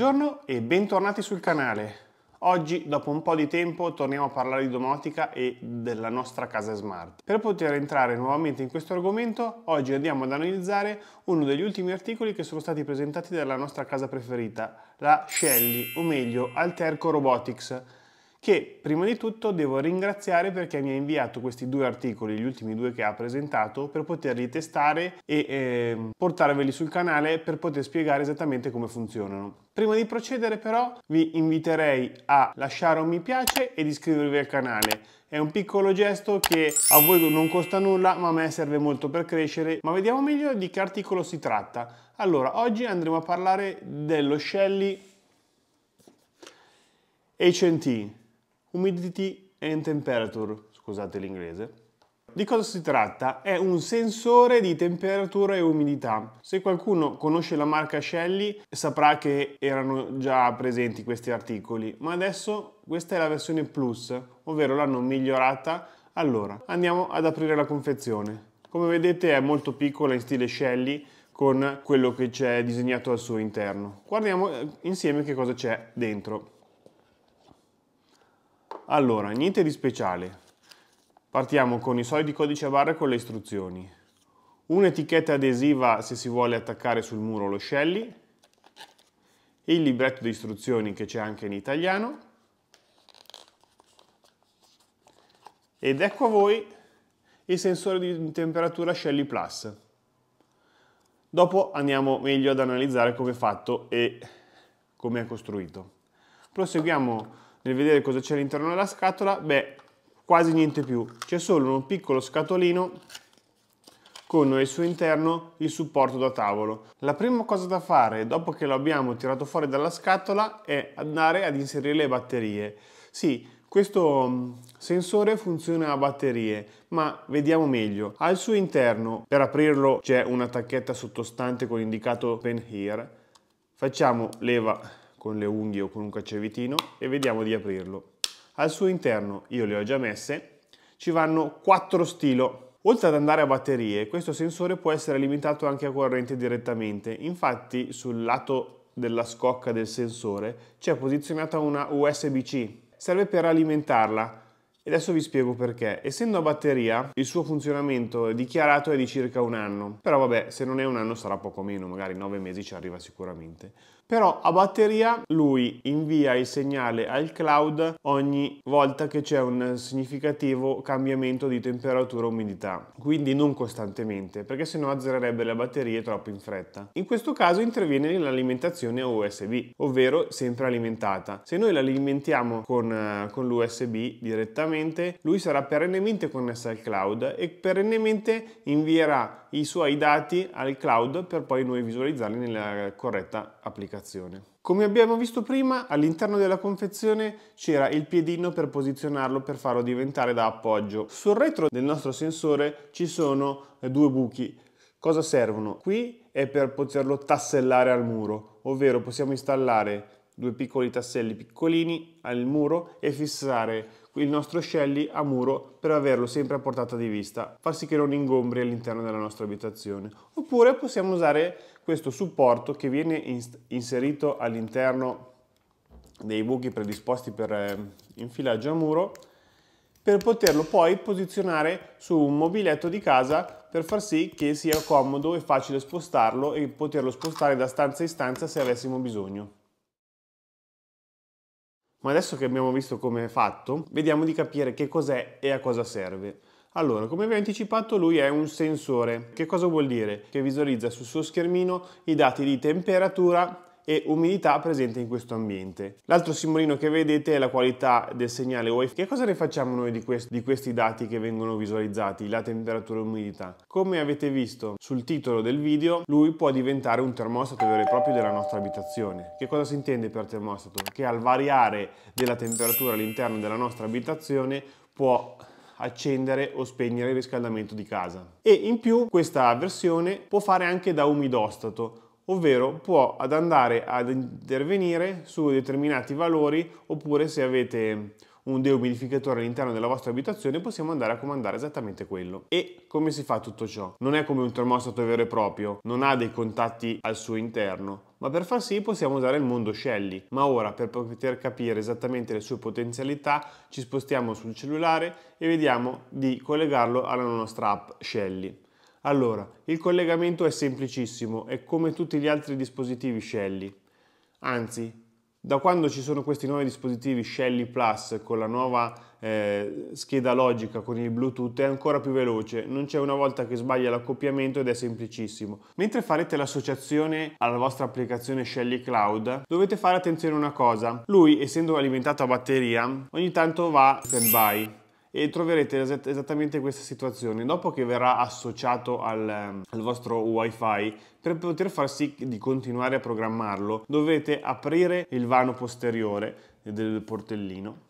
Buongiorno e bentornati sul canale. Oggi, dopo un po' di tempo, torniamo a parlare di domotica e della nostra casa smart. Per poter entrare nuovamente in questo argomento, oggi andiamo ad analizzare uno degli ultimi articoli che sono stati presentati dalla nostra casa preferita, la Shelly, o meglio Alterco Robotics, che prima di tutto devo ringraziare perché mi ha inviato questi due articoli, gli ultimi due che ha presentato, per poterli testare e eh, portarveli sul canale per poter spiegare esattamente come funzionano. Prima di procedere però vi inviterei a lasciare un mi piace ed iscrivervi al canale. È un piccolo gesto che a voi non costa nulla ma a me serve molto per crescere. Ma vediamo meglio di che articolo si tratta. Allora, oggi andremo a parlare dello Shelly H&T Humidity and Temperature, scusate l'inglese. Di cosa si tratta? È un sensore di temperatura e umidità. Se qualcuno conosce la marca Shelly saprà che erano già presenti questi articoli, ma adesso questa è la versione Plus, ovvero l'hanno migliorata. Allora, andiamo ad aprire la confezione. Come vedete è molto piccola in stile Shelly con quello che c'è disegnato al suo interno. Guardiamo eh, insieme che cosa c'è dentro. Allora, niente di speciale. Partiamo con i soliti codici a barre con le istruzioni. Un'etichetta adesiva se si vuole attaccare sul muro lo scelli. Il libretto di istruzioni che c'è anche in italiano. Ed ecco a voi il sensore di temperatura Shelly Plus. Dopo andiamo meglio ad analizzare come è fatto e come è costruito. Proseguiamo nel vedere cosa c'è all'interno della scatola, beh, quasi niente più. C'è solo un piccolo scatolino con al suo interno il supporto da tavolo. La prima cosa da fare dopo che l'abbiamo tirato fuori dalla scatola è andare ad inserire le batterie. Sì, questo mm, sensore funziona a batterie, ma vediamo meglio. Al suo interno, per aprirlo, c'è una tacchetta sottostante con indicato pen Here. Facciamo leva con le unghie o con un caccevitino e vediamo di aprirlo. Al suo interno, io le ho già messe, ci vanno quattro stilo. Oltre ad andare a batterie, questo sensore può essere alimentato anche a corrente direttamente. Infatti, sul lato della scocca del sensore c'è posizionata una USB-C. Serve per alimentarla. E adesso vi spiego perché. Essendo a batteria, il suo funzionamento dichiarato è di circa un anno. Però vabbè, se non è un anno sarà poco meno, magari nove mesi ci arriva sicuramente però a batteria lui invia il segnale al cloud ogni volta che c'è un significativo cambiamento di temperatura o umidità, quindi non costantemente, perché sennò azzererebbe le batterie troppo in fretta. In questo caso interviene l'alimentazione USB, ovvero sempre alimentata. Se noi l'alimentiamo con, eh, con l'USB direttamente, lui sarà perennemente connesso al cloud e perennemente invierà i suoi dati al cloud per poi noi visualizzarli nella corretta applicazione. Come abbiamo visto prima, all'interno della confezione c'era il piedino per posizionarlo per farlo diventare da appoggio. Sul retro del nostro sensore ci sono due buchi. Cosa servono? Qui è per poterlo tassellare al muro, ovvero possiamo installare due piccoli tasselli piccolini al muro e fissare il nostro Shelly a muro per averlo sempre a portata di vista, far sì che non ingombri all'interno della nostra abitazione. Oppure possiamo usare questo supporto che viene inserito all'interno dei buchi predisposti per ehm, infilaggio a muro per poterlo poi posizionare su un mobiletto di casa per far sì che sia comodo e facile spostarlo e poterlo spostare da stanza in stanza se avessimo bisogno. Ma adesso che abbiamo visto come è fatto, vediamo di capire che cos'è e a cosa serve. Allora, come vi ho anticipato, lui è un sensore. Che cosa vuol dire? Che visualizza sul suo schermino i dati di temperatura e umidità presente in questo ambiente. L'altro simbolino che vedete è la qualità del segnale Wi-Fi. Che cosa ne facciamo noi di, quest di questi dati che vengono visualizzati, la temperatura e l'umidità? Come avete visto sul titolo del video, lui può diventare un termostato vero e proprio della nostra abitazione. Che cosa si intende per termostato? Che al variare della temperatura all'interno della nostra abitazione può accendere o spegnere il riscaldamento di casa. E in più questa versione può fare anche da umidostato, ovvero può ad andare ad intervenire su determinati valori oppure se avete un deumidificatore all'interno della vostra abitazione possiamo andare a comandare esattamente quello. E come si fa tutto ciò? Non è come un termostato vero e proprio, non ha dei contatti al suo interno, ma per far sì possiamo usare il mondo Shelly. Ma ora, per poter capire esattamente le sue potenzialità, ci spostiamo sul cellulare e vediamo di collegarlo alla nostra app Shelly. Allora, il collegamento è semplicissimo, è come tutti gli altri dispositivi Shelly. Anzi, da quando ci sono questi nuovi dispositivi Shelly Plus con la nuova eh, scheda logica con il Bluetooth è ancora più veloce, non c'è una volta che sbaglia l'accoppiamento ed è semplicissimo. Mentre farete l'associazione alla vostra applicazione Shelly Cloud dovete fare attenzione a una cosa, lui essendo alimentato a batteria ogni tanto va standby e troverete esattamente questa situazione dopo che verrà associato al, ehm, al, vostro wifi per poter far sì di continuare a programmarlo dovete aprire il vano posteriore del portellino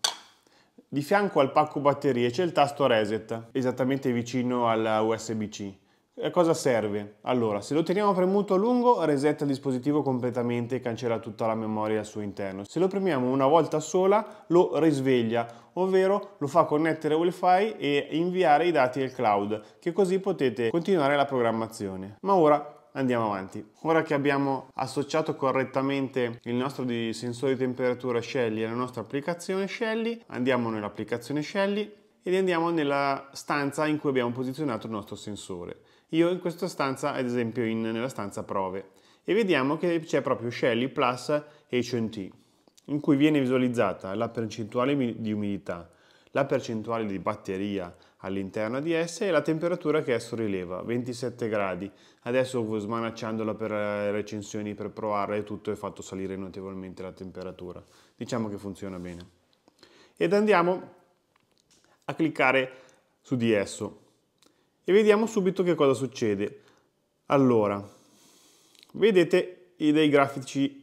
di fianco al pacco batterie c'è il tasto reset esattamente vicino alla USB-C a cosa serve? Allora, se lo teniamo premuto a lungo, resetta il dispositivo completamente e cancella tutta la memoria al suo interno. Se lo premiamo una volta sola, lo risveglia, ovvero lo fa connettere wifi e inviare i dati al cloud, che così potete continuare la programmazione. Ma ora andiamo avanti. Ora che abbiamo associato correttamente il nostro sensore di temperatura Shelly alla nostra applicazione Shelly, andiamo nell'applicazione Shelly ed andiamo nella stanza in cui abbiamo posizionato il nostro sensore. Io in questa stanza, ad esempio in, nella stanza prove, e vediamo che c'è proprio Shelly Plus H&T, in cui viene visualizzata la percentuale di umidità, la percentuale di batteria all'interno di essa e la temperatura che esso rileva, 27 gradi. Adesso smanacciandola per eh, recensioni, per provarla e tutto, è fatto salire notevolmente la temperatura. Diciamo che funziona bene. Ed andiamo a cliccare su di esso e vediamo subito che cosa succede. Allora, vedete dei grafici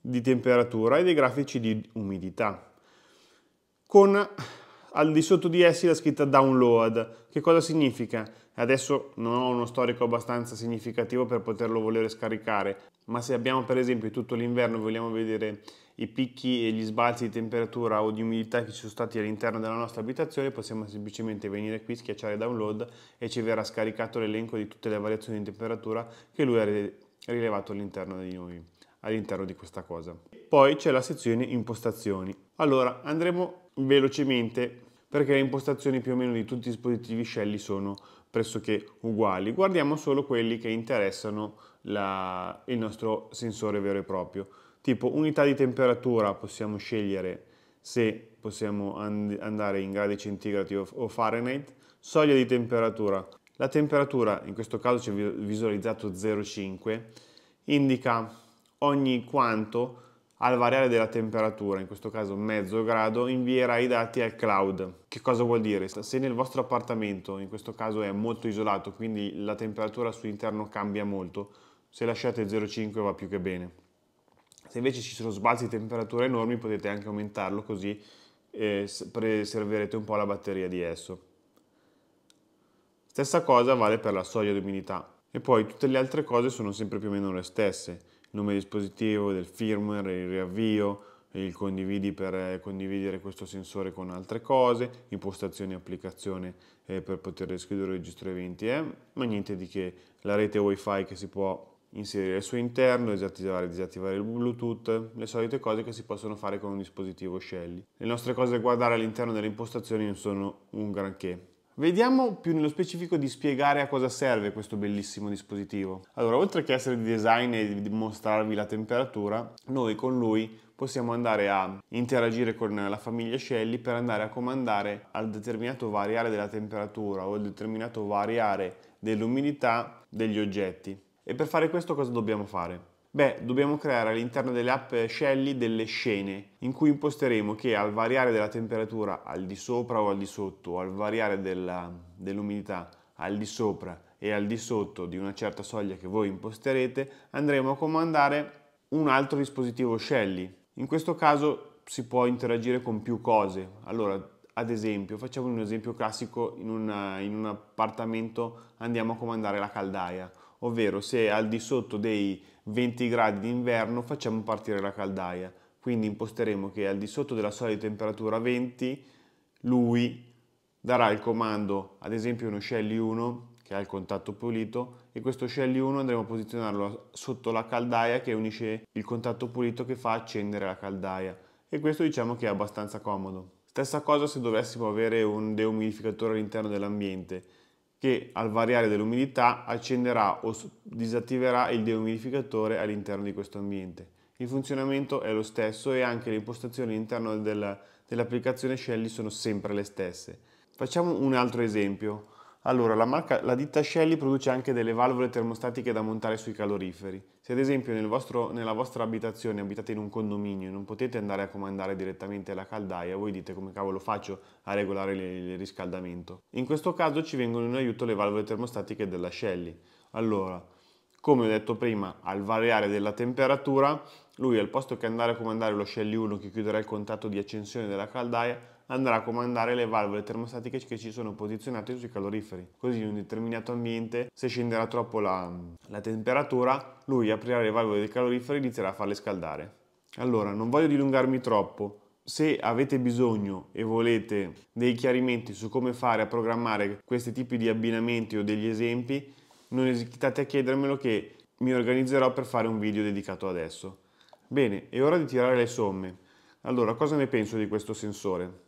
di temperatura e dei grafici di umidità, con al di sotto di essi la scritta download. Che cosa significa? Adesso non ho uno storico abbastanza significativo per poterlo volere scaricare, ma se abbiamo per esempio tutto l'inverno e vogliamo vedere i picchi e gli sbalzi di temperatura o di umidità che ci sono stati all'interno della nostra abitazione, possiamo semplicemente venire qui, schiacciare download e ci verrà scaricato l'elenco di tutte le variazioni di temperatura che lui ha rilevato all'interno di noi, all'interno di questa cosa. Poi c'è la sezione impostazioni. Allora andremo velocemente perché le impostazioni più o meno di tutti i dispositivi Shelly sono pressoché uguali, guardiamo solo quelli che interessano la, il nostro sensore vero e proprio. Tipo unità di temperatura possiamo scegliere se possiamo and andare in gradi centigradi o Fahrenheit, soglia di temperatura. La temperatura, in questo caso ci ho visualizzato 0,5, indica ogni quanto al variare della temperatura, in questo caso mezzo grado, invierà i dati al cloud. Che cosa vuol dire? Se nel vostro appartamento, in questo caso è molto isolato, quindi la temperatura sull'interno cambia molto, se lasciate 0,5 va più che bene. Se invece ci sono sbalzi di temperatura enormi potete anche aumentarlo così eh, preserverete un po' la batteria di esso. Stessa cosa vale per la soglia di umidità. E poi tutte le altre cose sono sempre più o meno le stesse nome di dispositivo, del firmware, il riavvio, il condividi per eh, condividere questo sensore con altre cose, impostazioni applicazione eh, per poter scrivere il registro eventi, eh? ma niente di che la rete wifi che si può inserire al suo interno, disattivare, disattivare il Bluetooth, le solite cose che si possono fare con un dispositivo Shelly. Le nostre cose da guardare all'interno delle impostazioni non sono un granché, Vediamo più nello specifico di spiegare a cosa serve questo bellissimo dispositivo. Allora, oltre che essere di design e di mostrarvi la temperatura, noi con lui possiamo andare a interagire con la famiglia Shelly per andare a comandare al determinato variare della temperatura o al determinato variare dell'umidità degli oggetti. E per fare questo cosa dobbiamo fare? Beh, dobbiamo creare all'interno delle app Shelly delle scene in cui imposteremo che al variare della temperatura al di sopra o al di sotto, al variare dell'umidità al di sopra e al di sotto di una certa soglia che voi imposterete, andremo a comandare un altro dispositivo Shelly. In questo caso si può interagire con più cose. Allora, ad esempio, facciamo un esempio classico, in, una, in un appartamento andiamo a comandare la caldaia, ovvero se al di sotto dei 20 gradi d'inverno facciamo partire la caldaia. Quindi imposteremo che al di sotto della soglia di temperatura 20 lui darà il comando ad esempio uno shell 1 che ha il contatto pulito e questo shell 1 andremo a posizionarlo sotto la caldaia che unisce il contatto pulito che fa accendere la caldaia e questo diciamo che è abbastanza comodo. Stessa cosa se dovessimo avere un deumidificatore all'interno dell'ambiente che al variare dell'umidità accenderà o disattiverà il deumidificatore all'interno di questo ambiente. Il funzionamento è lo stesso e anche le impostazioni all'interno dell'applicazione dell Shelly sono sempre le stesse. Facciamo un altro esempio. Allora, la, marca, la, ditta Shelly produce anche delle valvole termostatiche da montare sui caloriferi. Se ad esempio nel vostro, nella vostra abitazione abitate in un condominio e non potete andare a comandare direttamente la caldaia, voi dite come cavolo faccio a regolare il riscaldamento. In questo caso ci vengono in aiuto le valvole termostatiche della Shelly. Allora, come ho detto prima, al variare della temperatura, lui al posto che andare a comandare lo Shelly 1 che chiuderà il contatto di accensione della caldaia, andrà a comandare le valvole termostatiche che ci sono posizionate sui caloriferi. Così in un determinato ambiente, se scenderà troppo la, la temperatura, lui aprirà le valvole dei caloriferi e inizierà a farle scaldare. Allora, non voglio dilungarmi troppo, se avete bisogno e volete dei chiarimenti su come fare a programmare questi tipi di abbinamenti o degli esempi, non esitate a chiedermelo che mi organizzerò per fare un video dedicato adesso. Bene, è ora di tirare le somme. Allora, cosa ne penso di questo sensore?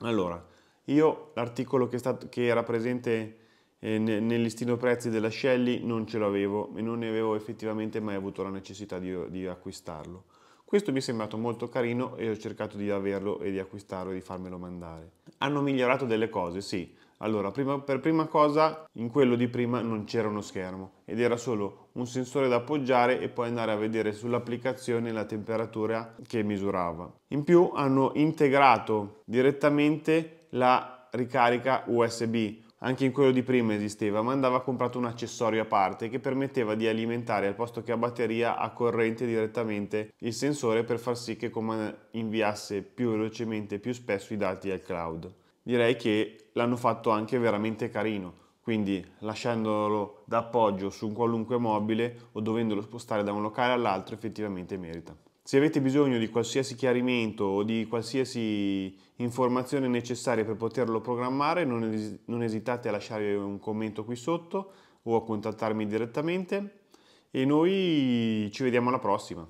Allora, io l'articolo che, stato, che era presente eh, nel listino prezzi della Shelly non ce l'avevo e non ne avevo effettivamente mai avuto la necessità di, di acquistarlo. Questo mi è sembrato molto carino e ho cercato di averlo e di acquistarlo e di farmelo mandare. Hanno migliorato delle cose, sì, allora, prima, per prima cosa, in quello di prima non c'era uno schermo ed era solo un sensore da appoggiare e poi andare a vedere sull'applicazione la temperatura che misurava. In più hanno integrato direttamente la ricarica USB. Anche in quello di prima esisteva, ma andava comprato un accessorio a parte che permetteva di alimentare al posto che a batteria a corrente direttamente il sensore per far sì che inviasse più velocemente e più spesso i dati al cloud direi che l'hanno fatto anche veramente carino quindi lasciandolo d'appoggio su un qualunque mobile o dovendolo spostare da un locale all'altro effettivamente merita. Se avete bisogno di qualsiasi chiarimento o di qualsiasi informazione necessaria per poterlo programmare, non, es- non esitate a lasciare un commento qui sotto o a contattarmi direttamente e noi ci vediamo alla prossima.